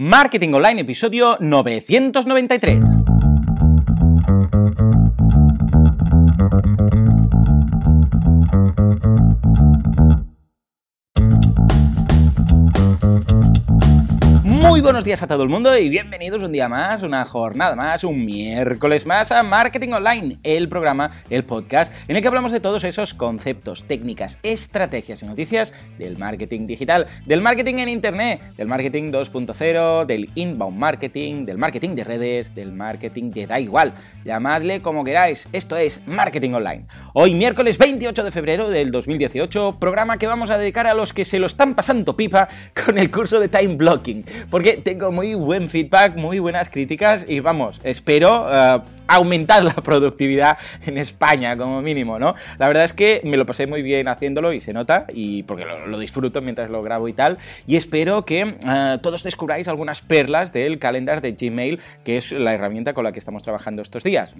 Marketing Online, episodio 993. buenos días a todo el mundo y bienvenidos un día más, una jornada más, un miércoles más a Marketing Online, el programa, el podcast, en el que hablamos de todos esos conceptos, técnicas, estrategias y noticias del marketing digital, del marketing en Internet, del marketing 2.0, del inbound marketing, del marketing de redes, del marketing de da igual. Llamadle como queráis, esto es Marketing Online. Hoy miércoles 28 de febrero del 2018, programa que vamos a dedicar a los que se lo están pasando pipa con el curso de time blocking. Porque tengo muy buen feedback, muy buenas críticas y vamos, espero eh, aumentar la productividad en España, como mínimo, ¿no? La verdad es que me lo pasé muy bien haciéndolo y se nota, y porque lo, disfruto mientras lo grabo y tal, y espero que eh, todos descubráis algunas perlas del calendar de Gmail, que es la herramienta con la que estamos trabajando estos días.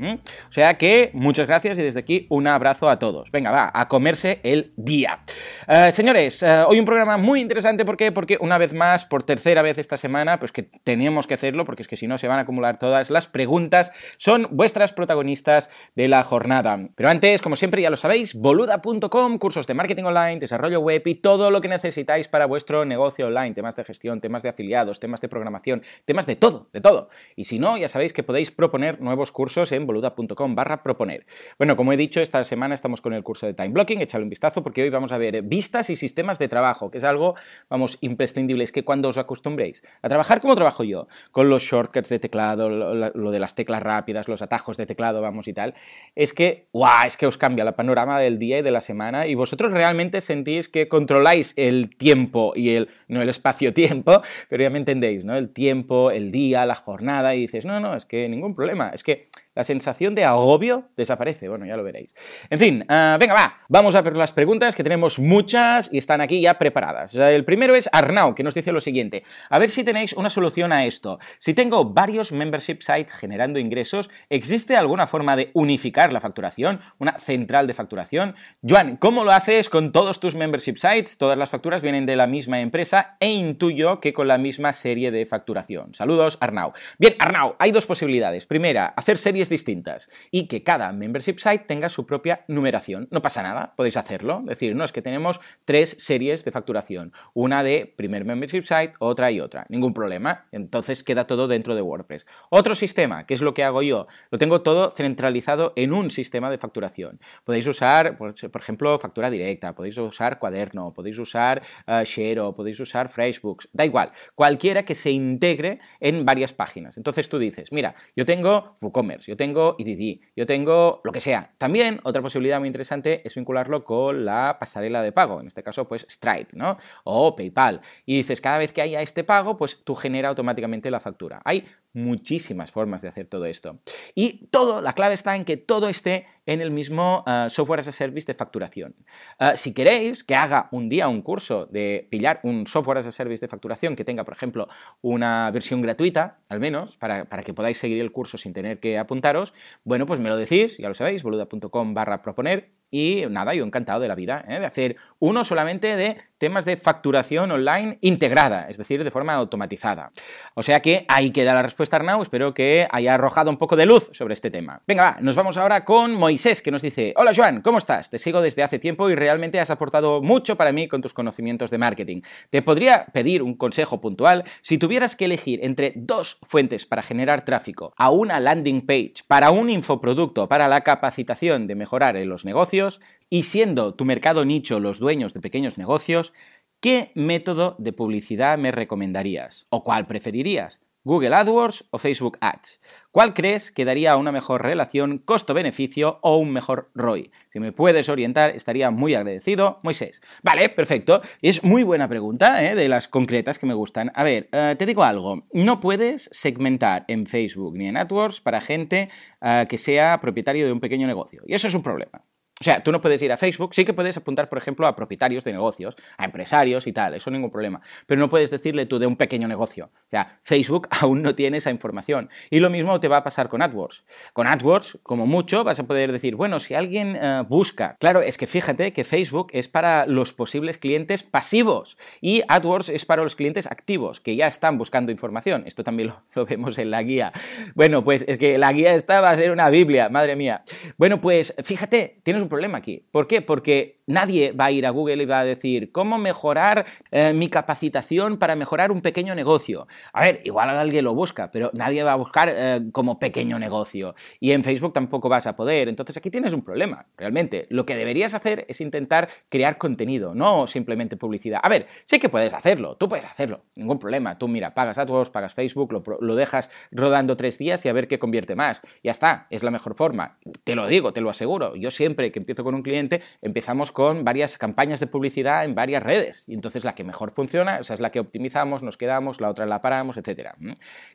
O sea que muchas gracias y desde aquí un abrazo a todos. Venga, va, a comerse el día. Eh, señores, eh, hoy un programa muy interesante, ¿por qué? Porque una vez más, por tercera vez esta semana, pues que tenemos que hacerlo, porque es que si no se van a acumular todas las preguntas, son vuestras protagonistas de la jornada. Pero antes, como siempre, ya lo sabéis, boluda.com, cursos de marketing online, desarrollo web y todo lo que necesitáis para vuestro negocio online, temas de gestión, temas de afiliados, temas de programación, temas de todo, de todo. Y si no, ya sabéis que podéis proponer nuevos cursos en boluda.com barra proponer. Bueno, como he dicho, esta semana estamos con el curso de time blocking, échale un vistazo porque hoy vamos a ver vistas y sistemas de trabajo, que es algo, vamos, imprescindible, es que cuando os acostumbréis a trabajar como trabajo yo, con los shortcuts de teclado, lo de las teclas rápidas, los atajos de teclado, vamos y tal, es que, ¡guau! Es que os cambia la panorama del día y de la semana y vosotros realmente sentís que controláis el tiempo y el, no el espacio-tiempo, pero ya me entendéis, ¿no? El tiempo, el día, la jornada y dices, no, no, es que ningún problema, es que la sensación de agobio desaparece. Bueno, ya lo veréis. En fin, eh, venga, va. Vamos a ver las preguntas, que tenemos muchas y están aquí ya preparadas. Eh, el primero es Arnau, que nos dice lo siguiente. A ver si tenéis una solución a esto. Si tengo varios membership sites generando ingresos, ¿existe alguna forma de unificar la facturación? ¿Una central de facturación? Joan, ¿cómo lo haces con todos tus membership sites? Todas las facturas vienen de la misma empresa e intuyo que con la misma serie de facturación. Saludos, Arnau. Bien, Arnau, hay dos posibilidades. Primera, hacer series distintas y que cada membership site tenga su propia numeración. No pasa nada, podéis hacerlo. decir, no, es que tenemos tres series de facturación, una de primer membership site, otra y otra. Ningún problema. Entonces queda todo dentro de WordPress. Otro sistema, que es lo que hago yo, lo tengo todo centralizado en un sistema de facturación. Podéis usar, pues, por ejemplo, factura directa, podéis usar cuaderno, podéis usar eh, share podéis usar freshbooks. da igual, cualquiera que se integre en varias páginas. Entonces tú dices, mira, yo tengo WooCommerce, yo tengo IDD, yo tengo lo que sea. También otra posibilidad muy interesante es vincularlo con la pasarela de pago, en este caso pues Stripe, ¿no? O PayPal. Y dices, cada vez que haya este pago, pues tú genera automáticamente la factura. Hay muchísimas formas de hacer todo esto. Y todo, la clave está en que todo esté en el mismo eh, software as a service de facturación. Eh, si queréis que haga un día un curso de pillar un software as a service de facturación que tenga, por ejemplo, una versión gratuita, al menos, para, que podáis seguir el curso sin tener que apuntaros, bueno, pues me lo decís, ya lo sabéis, boluda.com barra proponer y nada, yo encantado de la vida, ¿eh? de hacer uno solamente de temas de facturación online integrada, es decir, de forma automatizada. O sea que ahí queda la respuesta, Arnau. Espero que haya arrojado un poco de luz sobre este tema. Venga, va, nos vamos ahora con Moisés, que nos dice: Hola, Joan, ¿cómo estás? Te sigo desde hace tiempo y realmente has aportado mucho para mí con tus conocimientos de marketing. Te podría pedir un consejo puntual si tuvieras que elegir entre dos fuentes para generar tráfico a una landing page, para un infoproducto, para la capacitación de mejorar en los negocios, y siendo tu mercado nicho los dueños de pequeños negocios, ¿qué método de publicidad me recomendarías? ¿O cuál preferirías? ¿Google AdWords o Facebook Ads? ¿Cuál crees que daría una mejor relación costo-beneficio o un mejor ROI? Si me puedes orientar, estaría muy agradecido, Moisés. Vale, perfecto. Es muy buena pregunta, ¿eh? de las concretas que me gustan. A ver, eh, te digo algo. No puedes segmentar en Facebook ni en AdWords para gente eh, que sea propietario de un pequeño negocio. Y eso es un problema. O sea, tú no puedes ir a Facebook, sí que puedes apuntar, por ejemplo, a propietarios de negocios, a empresarios y tal, eso ningún problema, pero no puedes decirle tú de un pequeño negocio. O sea, Facebook aún no tiene esa información. Y lo mismo te va a pasar con AdWords. Con AdWords, como mucho, vas a poder decir, bueno, si alguien eh, busca, claro, es que fíjate que Facebook es para los posibles clientes pasivos y AdWords es para los clientes activos, que ya están buscando información. Esto también lo, lo vemos en la guía. Bueno, pues es que la guía esta va a ser una Biblia, madre mía. Bueno, pues fíjate, tienes un problema aquí. ¿Por qué? Porque nadie va a ir a Google y va a decir, ¿cómo mejorar eh, mi capacitación para mejorar un pequeño negocio? A ver, igual alguien lo busca, pero nadie va a buscar eh, como pequeño negocio. Y en Facebook tampoco vas a poder. Entonces aquí tienes un problema, realmente. Lo que deberías hacer es intentar crear contenido, no simplemente publicidad. A ver, sé que puedes hacerlo, tú puedes hacerlo, ningún problema. Tú mira, pagas AdWords, pagas Facebook, lo, lo dejas rodando tres días y a ver qué convierte más. Ya está, es la mejor forma. Te lo digo, te lo aseguro. Yo siempre que empiezo con un cliente, empezamos con varias campañas de publicidad en varias redes. Y entonces la que mejor funciona, esa es la que optimizamos, nos quedamos, la otra la paramos, etc.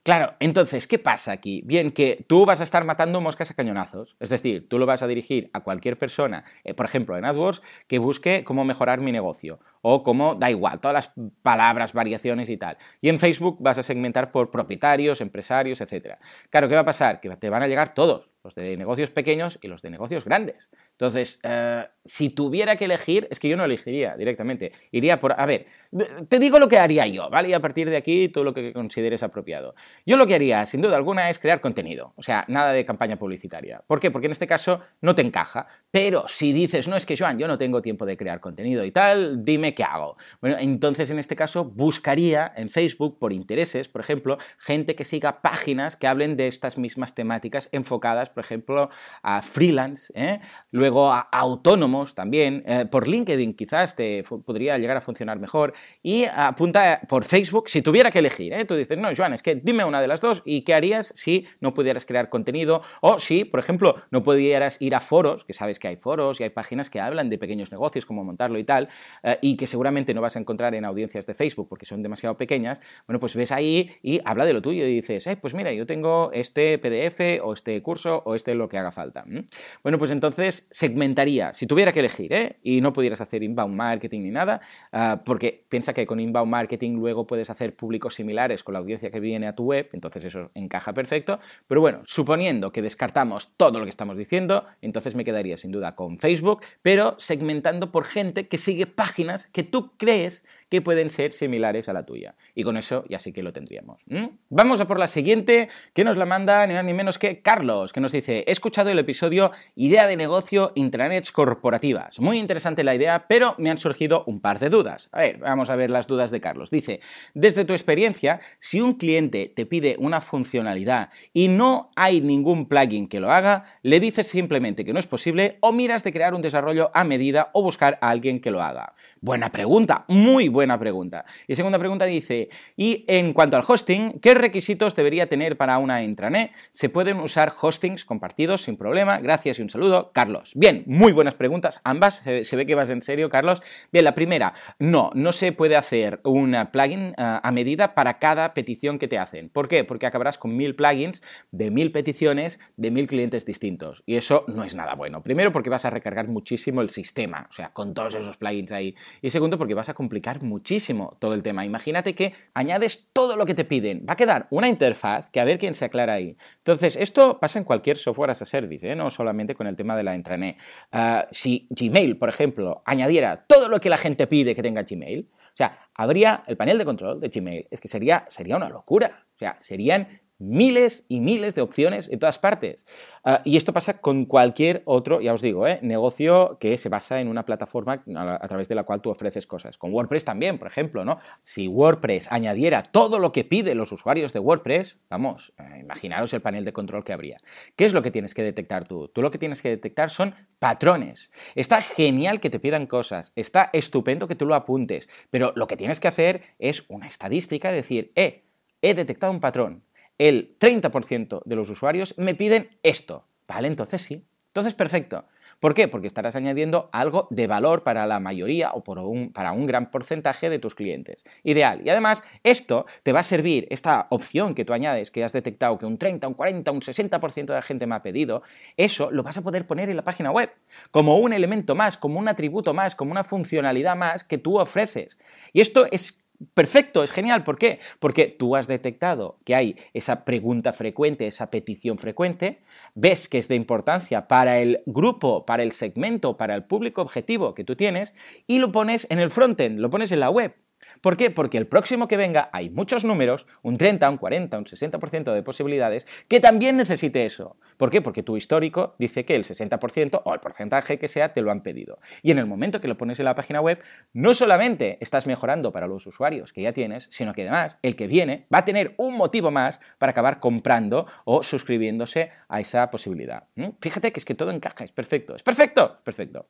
Claro, entonces, ¿qué pasa aquí? Bien, que tú vas a estar matando moscas a cañonazos. Es decir, tú lo vas a dirigir a cualquier persona, eh, por ejemplo, en AdWords, que busque cómo mejorar mi negocio o cómo, da igual, todas las palabras, variaciones y tal. Y en Facebook vas a segmentar por propietarios, empresarios, etc. Claro, ¿qué va a pasar? Que te van a llegar todos los de negocios pequeños y los de negocios grandes. Entonces, eh, si tuviera que elegir, es que yo no elegiría directamente, iría por, a ver, te digo lo que haría yo, ¿vale? Y a partir de aquí todo lo que consideres apropiado. Yo lo que haría, sin duda alguna, es crear contenido, o sea, nada de campaña publicitaria. ¿Por qué? Porque en este caso no te encaja, pero si dices, no es que Joan, yo no tengo tiempo de crear contenido y tal, dime qué hago. Bueno, entonces en este caso buscaría en Facebook por intereses, por ejemplo, gente que siga páginas que hablen de estas mismas temáticas enfocadas por ejemplo, a freelance, ¿eh? luego a autónomos también, eh, por LinkedIn quizás te podría llegar a funcionar mejor, y apunta por Facebook, si tuviera que elegir, ¿eh? tú dices, no, Joan, es que dime una de las dos, ¿y qué harías si no pudieras crear contenido? O si, por ejemplo, no pudieras ir a foros, que sabes que hay foros y hay páginas que hablan de pequeños negocios, cómo montarlo y tal, y que seguramente no vas a encontrar en audiencias de Facebook porque son demasiado pequeñas, bueno, pues ves ahí y habla de lo tuyo y dices, pues mira, yo tengo este PDF o este curso o este lo que haga falta. Bueno, pues entonces segmentaría, si tuviera que elegir, ¿eh? y no pudieras hacer inbound marketing ni nada, ah, porque piensa que con inbound marketing luego puedes hacer públicos similares con la audiencia que viene a tu web, entonces eso encaja perfecto, pero bueno, suponiendo que descartamos todo lo que estamos diciendo, entonces me quedaría sin duda con Facebook, pero segmentando por gente que sigue páginas que tú crees que pueden ser similares a la tuya. Y con eso ya sí que lo tendríamos. Vamos a por la siguiente, que nos la manda ni más ni menos que Carlos, que nos dice, he escuchado el episodio Idea de negocio intranets corporativas. Muy interesante la idea, pero me han surgido un par de dudas. A ver, vamos a ver las dudas de Carlos. Dice, desde tu experiencia, si un cliente te pide una funcionalidad y no hay ningún plugin que lo haga, le dices simplemente que no es posible o miras de crear un desarrollo a medida o buscar a alguien que lo haga. Buena pregunta, muy buena pregunta. Y segunda pregunta dice, y en cuanto al hosting, ¿qué requisitos debería tener para una intranet? ¿Se pueden usar hostings compartidos sin problema. Gracias y un saludo, Carlos. Bien, muy buenas preguntas, ambas. Se, ve que vas en serio, Carlos. Bien, la primera, no, no se puede hacer un plugin eh, a medida para cada petición que te hacen. ¿Por qué? Porque acabarás con mil plugins de mil peticiones de mil clientes distintos. Y eso no es nada bueno. Primero, porque vas a recargar muchísimo el sistema, o sea, con todos esos plugins ahí. Y segundo, porque vas a complicar muchísimo todo el tema. Imagínate que añades todo lo que te piden. Va a quedar una interfaz que a ver quién se aclara ahí. Entonces, esto pasa en cualquier software as a service, ¿eh? no solamente con el tema de la intranet. Ah, si Gmail, por ejemplo, añadiera todo lo que la gente pide que tenga Gmail, o sea, habría el panel de control de Gmail, es que sería, sería una locura. O sea, serían miles y miles de opciones en todas partes. Ah, y esto pasa con cualquier otro, ya os digo, ¿eh? negocio que se basa en una plataforma a, través de la cual tú ofreces cosas. Con WordPress también, por ejemplo, ¿no? Si WordPress añadiera todo lo que piden los usuarios de WordPress, vamos, eh, imaginaros el panel de control que habría. ¿Qué es lo que tienes que detectar tú? Tú lo que tienes que detectar son patrones. Está genial que te pidan cosas, está estupendo que tú lo apuntes, pero lo que tienes que hacer es una estadística decir, eh, he detectado un patrón el 30% de los usuarios me piden esto. Vale, entonces sí. Entonces perfecto. ¿Por qué? Porque estarás añadiendo algo de valor para la mayoría o para un gran porcentaje de tus clientes. Ideal. Y además, esto te va a servir, esta opción que tú añades, que has detectado que un 30, un 40, un 60% de la gente me ha pedido, eso lo vas a poder poner en la página web, como un elemento más, como un atributo más, como una funcionalidad más que tú ofreces. Y esto es Perfecto, es genial. ¿Por qué? Porque tú has detectado que hay esa pregunta frecuente, esa petición frecuente, ves que es de importancia para el grupo, para el segmento, para el público objetivo que tú tienes y lo pones en el frontend, lo pones en la web. ¿Por qué? Porque el próximo que venga hay muchos números, un 30, un 40, un 60% de posibilidades, que también necesite eso. ¿Por qué? Porque tu histórico dice que el 60% o el porcentaje que sea te lo han pedido. Y en el momento que lo pones en la página web, no solamente estás mejorando para los usuarios que ya tienes, sino que además el que viene va a tener un motivo más para acabar comprando o suscribiéndose a esa posibilidad. Fíjate que es que todo encaja, es perfecto, es perfecto, perfecto.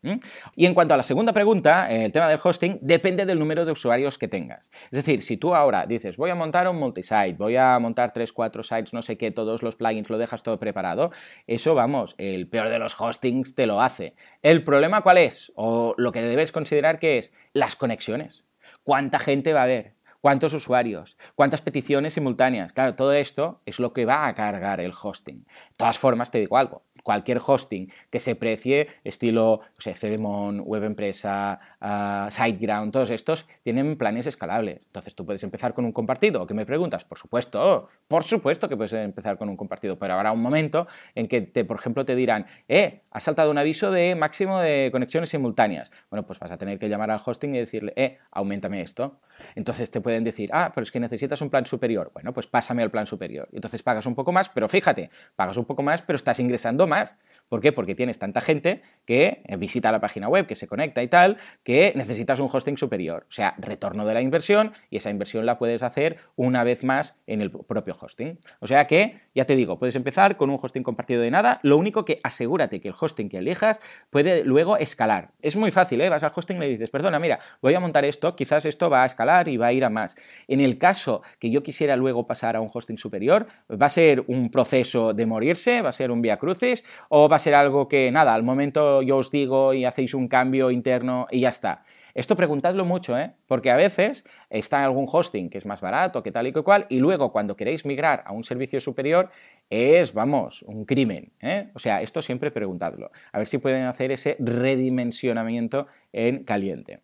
Y en cuanto a la segunda pregunta, el tema del hosting depende del número de usuarios que tengas. Es decir, si tú ahora dices, voy a montar un multisite, voy a montar 3, 4 sites, no sé qué, todos los plugins, lo dejas todo preparado, eso vamos, el peor de los hostings te lo hace. ¿El problema cuál es? O lo que debes considerar que es las conexiones. ¿Cuánta gente va a haber? ¿Cuántos usuarios? ¿Cuántas peticiones simultáneas? Claro, todo esto es lo que va a cargar el hosting. De todas formas, te digo algo cualquier hosting que se precie, estilo o Web Empresa, ah, SiteGround, todos estos, tienen planes escalables. Entonces tú puedes empezar con un compartido. ¿Qué me preguntas? Por supuesto, por supuesto que puedes empezar con un compartido, pero habrá un momento en que, te, por ejemplo, te dirán, eh, has saltado un aviso de máximo de conexiones simultáneas. Bueno, pues vas a tener que llamar al hosting y decirle, eh, aumentame esto. Entonces te pueden decir, ah, pero es que necesitas un plan superior. Bueno, pues pásame al plan superior. Entonces pagas un poco más, pero fíjate, pagas un poco más, pero estás ingresando más. ¿Por qué? Porque tienes tanta gente que eh, visita la página web, que se conecta y tal, que necesitas un hosting superior. O sea, retorno de la inversión y esa inversión la puedes hacer una vez más en el propio hosting. O sea que, ya te digo, puedes empezar con un hosting compartido de nada. Lo único que asegúrate que el hosting que elijas puede luego escalar. Es muy fácil, ¿eh? Vas al hosting y le dices, perdona, mira, voy a montar esto, quizás esto va a escalar y va a ir a más. En el caso que yo quisiera luego pasar a un hosting superior, va a ser un proceso de morirse, va a ser un vía crucis, o va a ser algo que nada, al momento yo os digo y hacéis un cambio interno y ya está. Esto preguntadlo mucho, ¿eh? porque a veces está en algún hosting que es más barato, que tal y que cual, y luego cuando queréis migrar a un servicio superior es, vamos, un crimen. ¿eh? O sea, esto siempre preguntadlo. A ver si pueden hacer ese redimensionamiento en caliente.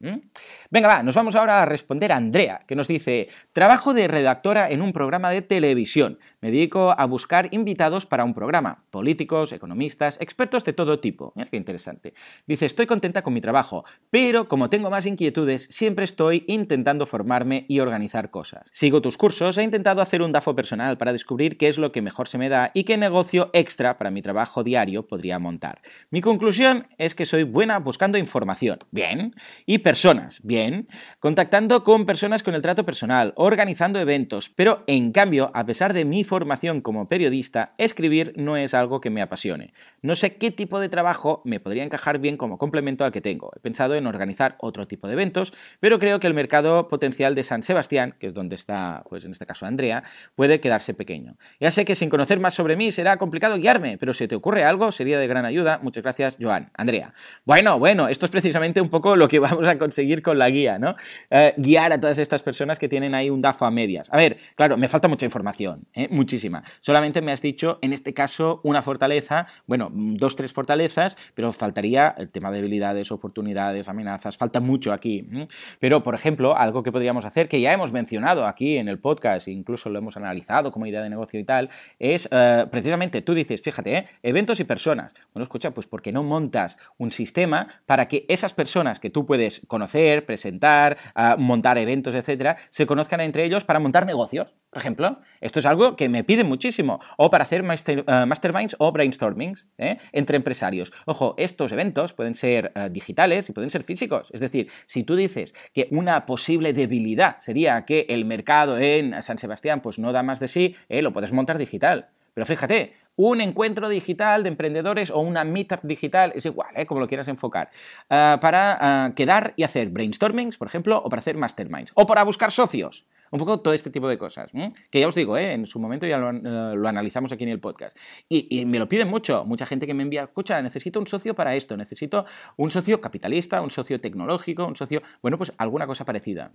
Venga, va, nos vamos ahora a responder a Andrea, que nos dice, trabajo de redactora en un programa de televisión. Me dedico a buscar invitados para un programa, políticos, economistas, expertos de todo tipo. qué interesante. Dice, estoy contenta con mi trabajo, pero como tengo más inquietudes, siempre estoy intentando formarme y organizar cosas. Sigo tus cursos, he intentado hacer un DAFO personal para descubrir qué es lo que mejor se me da y qué negocio extra para mi trabajo diario podría montar. Mi conclusión es que soy buena buscando información. Bien, y personas, bien, contactando con personas con el trato personal, organizando eventos, pero en cambio, a pesar de mi formación como periodista, escribir no es algo que me apasione. No sé qué tipo de trabajo me podría encajar bien como complemento al que tengo. He pensado en organizar otro tipo de eventos, pero creo que el mercado potencial de San Sebastián, que es donde está, pues en este caso Andrea, puede quedarse pequeño. Ya sé que sin conocer más sobre mí será complicado guiarme, pero si te ocurre algo sería de gran ayuda. Muchas gracias, Joan. Andrea. Bueno, bueno, esto es precisamente un poco lo que vamos a conseguir con la guía, ¿no? Eh, guiar a todas estas personas que tienen ahí un DAFO a medias. A ver, claro, me falta mucha información, ¿eh? muchísima. Solamente me has dicho, en este caso, una fortaleza, bueno, dos, tres fortalezas, pero faltaría el tema de debilidades, oportunidades, amenazas, falta mucho aquí. Pero, por ejemplo, algo que podríamos hacer, que ya hemos mencionado aquí en el podcast, incluso lo hemos analizado como idea de negocio y tal, es eh, precisamente, tú dices, fíjate, eventos y personas. Bueno, escucha, pues porque no montas un sistema para que esas personas personas que tú puedes conocer, presentar, ah, montar eventos, etcétera, se conozcan entre ellos para montar negocios, por ejemplo. Esto es algo que me piden muchísimo. O para hacer ah, masterminds o brainstormings ¿eh? entre empresarios. Ojo, estos eventos pueden ser ah, digitales y pueden ser físicos. Es decir, si tú dices que una posible debilidad sería que el mercado en San Sebastián pues, no da más de sí, eh, lo puedes montar digital. Pero fíjate, un encuentro digital de emprendedores o una meetup digital, es igual, ¿eh? como lo quieras enfocar, ah, para ah, quedar y hacer brainstormings, por ejemplo, o para hacer masterminds, o para buscar socios. Un poco todo este tipo de cosas, que ya os digo, ¿eh? en su momento ya eh, lo, analizamos aquí en el podcast. Y, me lo piden mucho, mucha gente que me envía, escucha, necesito un socio para esto, necesito un socio capitalista, un socio tecnológico, un socio, bueno, pues alguna cosa parecida.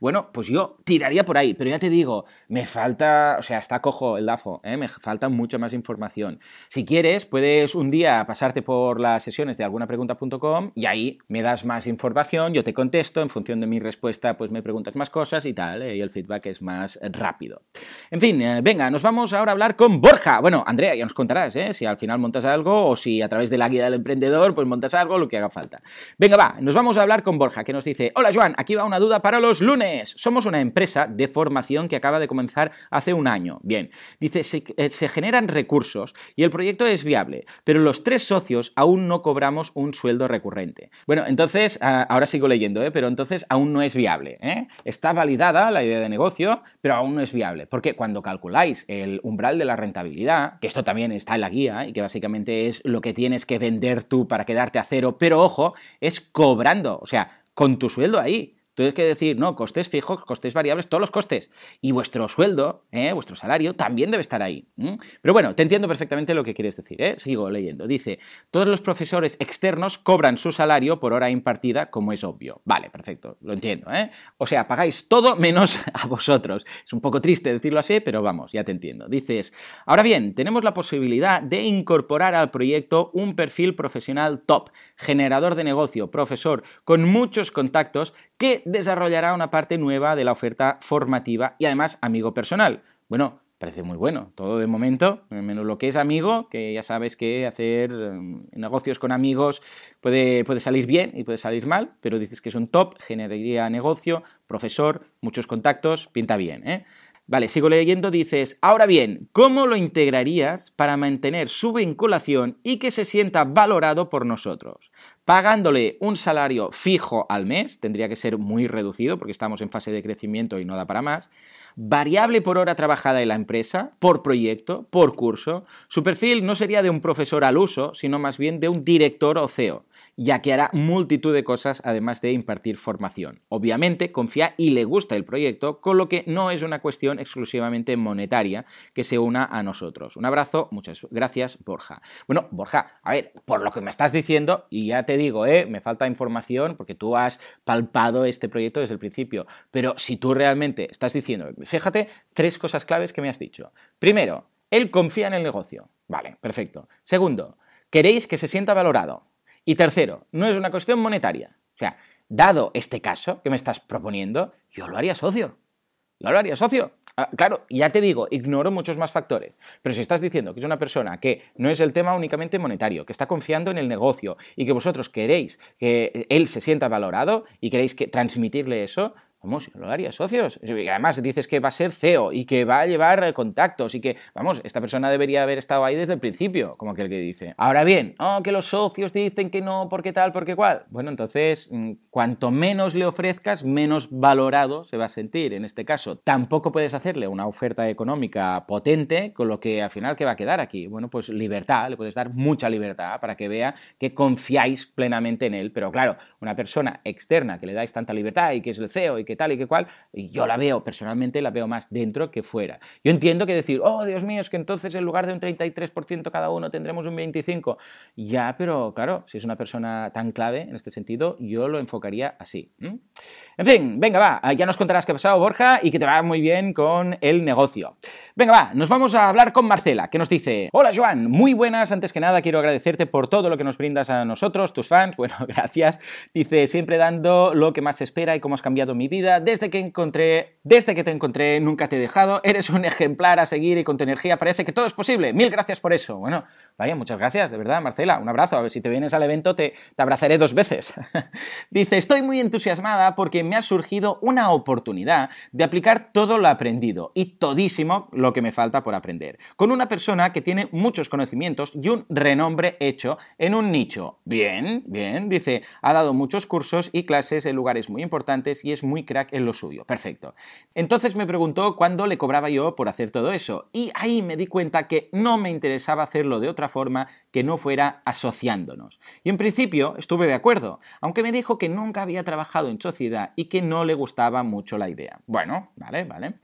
Bueno, pues yo tiraría por ahí, pero ya te digo, me falta, o sea, está cojo el DAFO, ¿eh? me falta mucha más información. Si quieres, puedes un día pasarte por las sesiones de algunapregunta.com y ahí me das más información, yo te contesto, en función de mi respuesta, pues me preguntas más cosas y tal, y feedback es más eh, rápido. En fin, eh, venga, nos vamos ahora a hablar con Borja. Bueno, Andrea, ya nos contarás eh, si al final montas algo o si a través de la guía del emprendedor pues montas algo, lo que haga falta. Venga, va, nos vamos a hablar con Borja, que nos dice, hola Joan, aquí va una duda para los lunes. Somos una empresa de formación que acaba de comenzar hace un año. Bien, dice, se, generan recursos y el proyecto es viable, pero los tres socios aún no cobramos un sueldo recurrente. Bueno, entonces, ah, ahora sigo leyendo, pero entonces aún no es viable. Está validada la idea de de negocio, pero aún no es viable. Porque cuando calculáis el umbral de la rentabilidad, que esto también está en la guía ¿eh? y que básicamente es lo que tienes que vender tú para quedarte a cero, pero ojo, es cobrando, o sea, con tu sueldo ahí. Tienes que decir, no, costes fijos, costes variables, todos los costes. Y vuestro sueldo, ¿eh? vuestro salario, también debe estar ahí. Pero bueno, te entiendo perfectamente lo que quieres decir. ¿eh? Sigo leyendo. Dice, todos los profesores externos cobran su salario por hora impartida, como es obvio. Vale, perfecto, lo entiendo. ¿eh? O sea, pagáis todo menos a vosotros. Es un poco triste decirlo así, pero vamos, ya te entiendo. Dices, ahora bien, tenemos la posibilidad de incorporar al proyecto un perfil profesional top, generador de negocio, profesor, con muchos contactos que desarrollará una parte nueva de la oferta formativa y además amigo personal. Bueno, parece muy bueno, todo de momento, menos lo que es amigo, que ya sabes que hacer em, negocios con amigos puede, puede salir bien y puede salir mal, pero dices que es un top, generaría negocio, profesor, muchos contactos, pinta bien. ¿eh? Vale, sigo leyendo, dices, ahora bien, ¿cómo lo integrarías para mantener su vinculación y que se sienta valorado por nosotros? Pagándole un salario fijo al mes, tendría que ser muy reducido porque estamos en fase de crecimiento y no da para más, variable por hora trabajada en la empresa, por proyecto, por curso, su perfil no sería de un profesor al uso, sino más bien de un director o CEO ya que hará multitud de cosas además de impartir formación. Obviamente confía y le gusta el proyecto, con lo que no es una cuestión exclusivamente monetaria que se una a nosotros. Un abrazo, muchas gracias Borja. Bueno, Borja, a ver, por lo que me estás diciendo, y ya te digo, ¿eh? me falta información porque tú has palpado este proyecto desde el principio, pero si tú realmente estás diciendo, fíjate, tres cosas claves que me has dicho. Primero, él confía en el negocio. Vale, perfecto. Segundo, queréis que se sienta valorado. Y tercero, no es una cuestión monetaria. O sea, dado este caso que me estás proponiendo, yo lo haría socio. Yo lo haría socio. Ah, claro, ya te digo, ignoro muchos más factores. Pero si estás diciendo que es una persona que no es el tema únicamente monetario, que está confiando en el negocio y que vosotros queréis que él se sienta valorado y queréis que transmitirle eso, ¿Cómo? lo haría, socios. además dices que va a ser CEO y que va a llevar eh, contactos y que, vamos, esta persona debería haber estado ahí desde el principio, como aquel que dice. Ahora bien, oh, que los socios dicen que no, porque tal, porque cual. Bueno, entonces, mm, cuanto menos le ofrezcas, menos valorado se va a sentir en este caso. Tampoco puedes hacerle una oferta económica potente, con lo que al final, ¿qué va a quedar aquí? Bueno, pues libertad, le puedes dar mucha libertad para que vea que confiáis plenamente en él. Pero claro, una persona externa que le dais tanta libertad y que es el CEO y que tal y que cual, yo la veo personalmente, la veo más dentro que fuera. Yo entiendo que decir, oh Dios mío, es que entonces en lugar de un 33% cada uno tendremos un 25%. Ya, pero claro, si es una persona tan clave en este sentido, yo lo enfocaría así. En fin, venga, va, ah, ya nos contarás qué ha pasado, Borja, y que te va muy bien con el negocio. Venga, va, nos vamos a hablar con Marcela, que nos dice, hola Joan, muy buenas, antes que nada quiero agradecerte por todo lo que nos brindas a nosotros, tus fans, bueno, gracias, dice, siempre dando lo que más se espera y cómo has cambiado mi vida desde que encontré, desde que te encontré, nunca te he dejado, eres un ejemplar a seguir y con tu energía parece que todo es posible. Mil gracias por eso. Bueno, vaya, muchas gracias, de verdad, Marcela, un abrazo. A ver, si te vienes al evento te, te abrazaré dos veces. Dice, estoy muy entusiasmada porque me ha surgido una oportunidad de aplicar todo lo aprendido y todísimo lo que me falta por aprender, con una persona que tiene muchos conocimientos y un renombre hecho en un nicho. Bien, bien, dice, ha dado muchos cursos y clases en lugares muy importantes y es muy crack en lo suyo. Perfecto. Entonces me preguntó cuándo le cobraba yo por hacer todo eso. Y ahí me di cuenta que no me interesaba hacerlo de otra forma que no fuera asociándonos. Y en principio estuve de acuerdo, aunque me dijo que nunca había trabajado en sociedad y que no le gustaba mucho la idea. Bueno, vale, vale.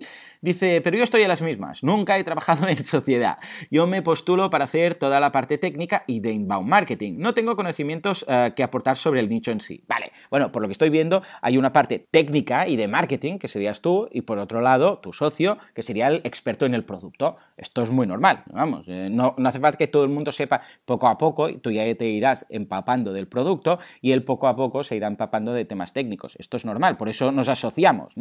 Dice, pero yo estoy a las mismas, nunca he trabajado en sociedad. Yo me postulo para hacer toda la parte técnica y de inbound marketing. No tengo conocimientos eh, que aportar sobre el nicho en sí. Vale, bueno, por lo que estoy viendo, hay una parte técnica y de marketing, que serías tú, y por otro lado, tu socio, que sería el experto en el producto. Esto es muy normal, vamos, eh, no, hace falta que todo el mundo sepa poco a poco, tú ya te irás empapando del producto y él poco a poco se irá empapando de temas técnicos. Esto es normal, por eso nos asociamos.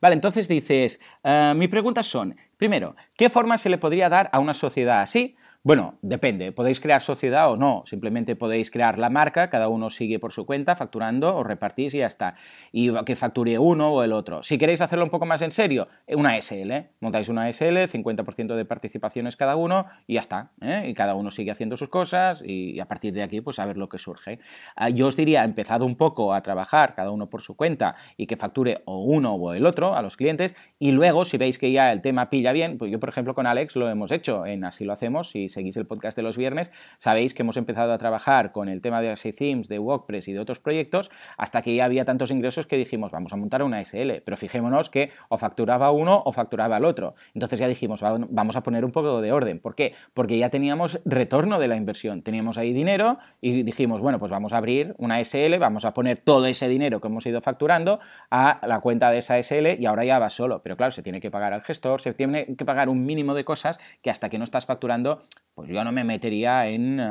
Vale, entonces dices... Eh, mis preguntas son, primero, ¿qué forma se le podría dar a una sociedad así? Bueno, depende. Podéis crear sociedad o no. Simplemente podéis crear la marca, cada uno sigue por su cuenta, facturando, o repartís y ya está. Y que facture uno o el otro. Si queréis hacerlo un poco más en serio, eh, una SL. ¿eh? Montáis una SL, 50% de participaciones cada uno y ya está. ¿eh? Y cada uno sigue haciendo sus cosas y a partir de aquí, pues a ver lo que surge. Ah, yo os diría, empezad un poco a trabajar, cada uno por su cuenta, y que facture o uno o el otro a los clientes. Y luego, si veis que ya el tema pilla bien, pues yo, por ejemplo, con Alex lo hemos hecho. En Así lo hacemos y seguís el podcast de los viernes, sabéis que hemos empezado a trabajar con el tema de así Themes, de WordPress y de otros proyectos, hasta que ya había tantos ingresos que dijimos, vamos a montar una SL, pero fijémonos que o facturaba uno o facturaba el otro. Entonces ya dijimos, vamos a poner un poco de orden. ¿Por qué? Porque ya teníamos retorno de la inversión, teníamos ahí dinero y dijimos, bueno, pues vamos a abrir una SL, vamos a poner todo ese dinero que hemos ido facturando a la cuenta de esa SL y ahora ya va solo. Pero claro, se tiene que pagar al gestor, se tiene que pagar un mínimo de cosas que hasta que no estás facturando pues yo no me metería eh, en,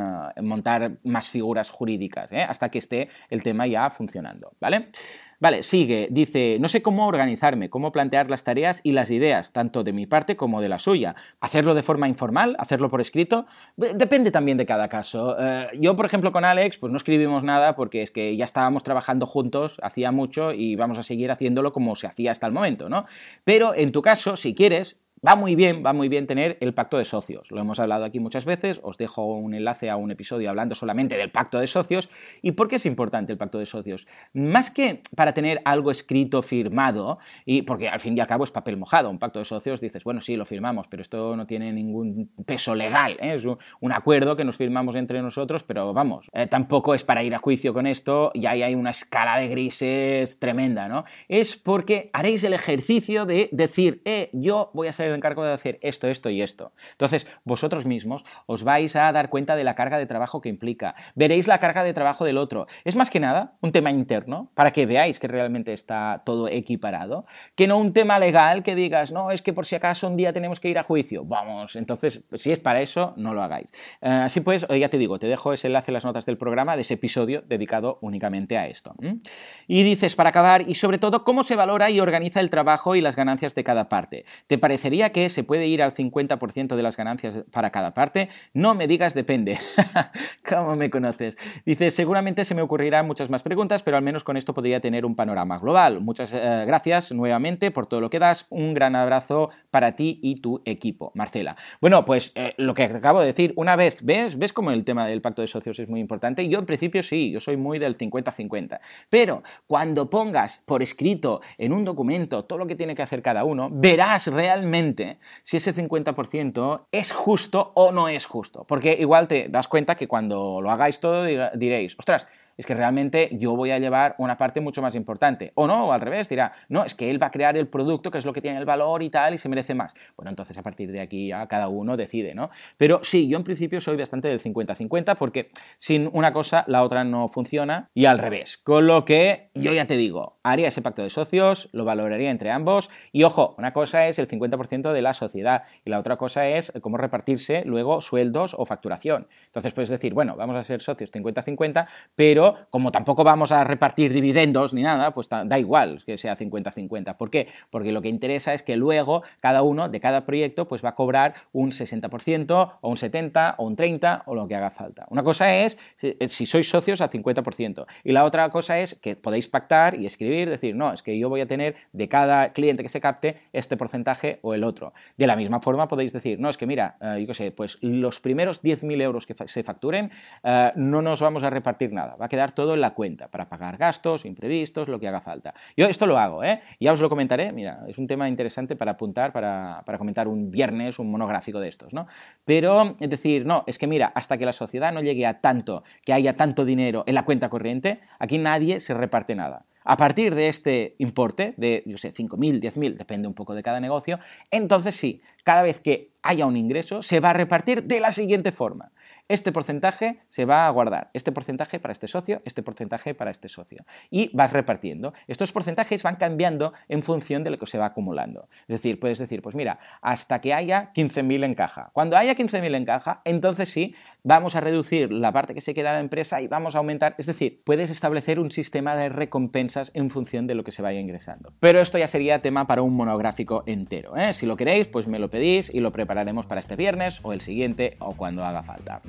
montar más figuras jurídicas, ¿eh? hasta que esté el tema ya funcionando, ¿vale? Vale, sigue, dice, no sé cómo organizarme, cómo plantear las tareas y las ideas, tanto de mi parte como de la suya. Hacerlo de forma informal, hacerlo por escrito, depende también de cada caso. Eh, yo, por ejemplo, con Alex, pues no escribimos nada porque es que ya estábamos trabajando juntos, hacía mucho y vamos a seguir haciéndolo como se hacía hasta el momento, ¿no? Pero en tu caso, si quieres, Va muy bien, va muy bien tener el pacto de socios. Lo hemos hablado aquí muchas veces, os dejo un enlace a un episodio hablando solamente del pacto de socios. ¿Y por qué es importante el pacto de socios? Más que para tener algo escrito, firmado, y porque al fin y al cabo es papel mojado, un pacto de socios dices, bueno, sí, lo firmamos, pero esto no tiene ningún peso legal, ¿eh? es un acuerdo que nos firmamos entre nosotros, pero vamos, eh, tampoco es para ir a juicio con esto, y ahí hay una escala de grises tremenda, ¿no? Es porque haréis el ejercicio de decir, eh, yo voy a ser encargo de hacer esto, esto y esto. Entonces, vosotros mismos os vais a dar cuenta de la carga de trabajo que implica. Veréis la carga de trabajo del otro. Es más que nada un tema interno, para que veáis que realmente está todo equiparado, que no un tema legal que digas, no, es que por si acaso un día tenemos que ir a juicio. Vamos, entonces, si es para eso, no lo hagáis. Eh, así pues, eh, ya te digo, te dejo ese enlace en las notas del programa de ese episodio dedicado únicamente a esto. Y dices, para acabar, y sobre todo, ¿cómo se valora y organiza el trabajo y las ganancias de cada parte? ¿Te parecería que se puede ir al 50% de las ganancias para cada parte. No me digas depende. ¿Cómo me conoces? Dice, seguramente se me ocurrirán muchas más preguntas, pero al menos con esto podría tener un panorama global. Muchas eh, gracias nuevamente por todo lo que das. Un gran abrazo para ti y tu equipo, Marcela. Bueno, pues eh, lo que acabo de decir, una vez ves, ves cómo el tema del pacto de socios es muy importante. Yo en principio sí, yo soy muy del 50-50. Pero cuando pongas por escrito en un documento todo lo que tiene que hacer cada uno, verás realmente si ese 50% es justo o no es justo. Porque igual te das cuenta que cuando lo hagáis todo diréis, ostras, es que realmente yo voy a llevar una parte mucho más importante. O no, o al revés, dirá, no, es que él va a crear el producto, que es lo que tiene el valor y tal, y se merece más. Bueno, entonces a partir de aquí ya cada uno decide, ¿no? Pero sí, yo en principio soy bastante del 50-50 porque sin una cosa la otra no funciona y al revés. Con lo que yo ya te digo, haría ese pacto de socios, lo valoraría entre ambos y ojo, una cosa es el 50% de la sociedad y la otra cosa es cómo repartirse luego sueldos o facturación. Entonces puedes decir, bueno, vamos a ser socios 50-50, pero como tampoco vamos a repartir dividendos ni nada, pues da igual que sea 50-50. ¿Por qué? Porque lo que interesa es que luego cada uno de cada proyecto pues va a cobrar un 60% o un 70% o un 30% o lo que haga falta. Una cosa es si eh, sois socios al 50% y la otra cosa es que podéis pactar y escribir, decir, no, es que yo voy a tener de cada cliente que se capte este porcentaje o el otro. De la misma forma podéis decir, no, es que mira, eh, yo qué sé, pues los primeros 10.000 euros que se facturen eh, no nos vamos a repartir nada, va quedar todo en la cuenta para pagar gastos, imprevistos, lo que haga falta. Yo esto lo hago, ¿eh? Ya os lo comentaré. Mira, es un tema interesante para apuntar, para, comentar un viernes, un monográfico de estos, ¿no? Pero es decir, no, es que mira, hasta que la sociedad no llegue a tanto, que haya tanto dinero en la cuenta corriente, aquí nadie se reparte nada. A partir de este importe, de, yo sé, 5.000, 10.000, depende un poco de cada negocio, entonces sí, cada vez que haya un ingreso, se va a repartir de la siguiente forma. Este porcentaje se va a guardar, este porcentaje para este socio, este porcentaje para este socio. Y vas repartiendo. Estos porcentajes van cambiando en función de lo que se va acumulando. Es decir, puedes decir, pues mira, hasta que haya 15.000 en caja. Cuando haya 15.000 en caja, entonces sí, vamos a reducir la parte que se queda en la empresa y vamos a aumentar. Es decir, puedes establecer un sistema de recompensas en función de lo que se vaya ingresando. Pero esto ya sería tema para un monográfico entero. ¿eh? Si lo queréis, pues me lo pedís y lo prepararemos para este viernes o el siguiente o cuando haga falta.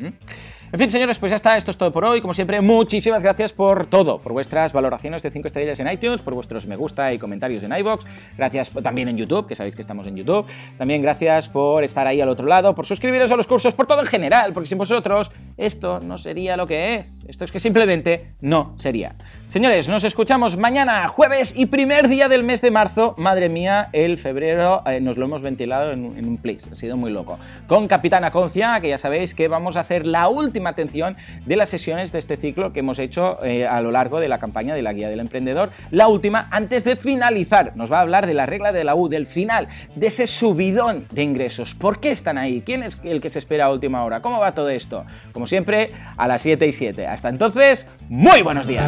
En fin, señores, pues ya está, esto es todo por hoy. Como siempre, muchísimas gracias por todo, por vuestras valoraciones de 5 estrellas en iTunes, por vuestros me gusta y comentarios en iBox, gracias también en YouTube, que sabéis que estamos en YouTube, también gracias por estar ahí al otro lado, por suscribiros a los cursos, por todo en general, porque sin vosotros esto no sería lo que es, esto es que simplemente no sería. Señores, nos escuchamos mañana, jueves y primer día del mes de marzo. Madre mía, el febrero eh, nos lo hemos ventilado en, un plis, ha sido muy loco. Con Capitana Concia, que ya sabéis que vamos a hacer la última atención de las sesiones de este ciclo que hemos hecho eh, a lo largo de la campaña de la guía del emprendedor. La última antes de finalizar. Nos va a hablar de la regla de la U, del final, de ese subidón de ingresos. ¿Por qué están ahí? ¿Quién es el que se espera a última hora? ¿Cómo va todo esto? Como siempre, a las 7 y 7. Hasta entonces, muy buenos días.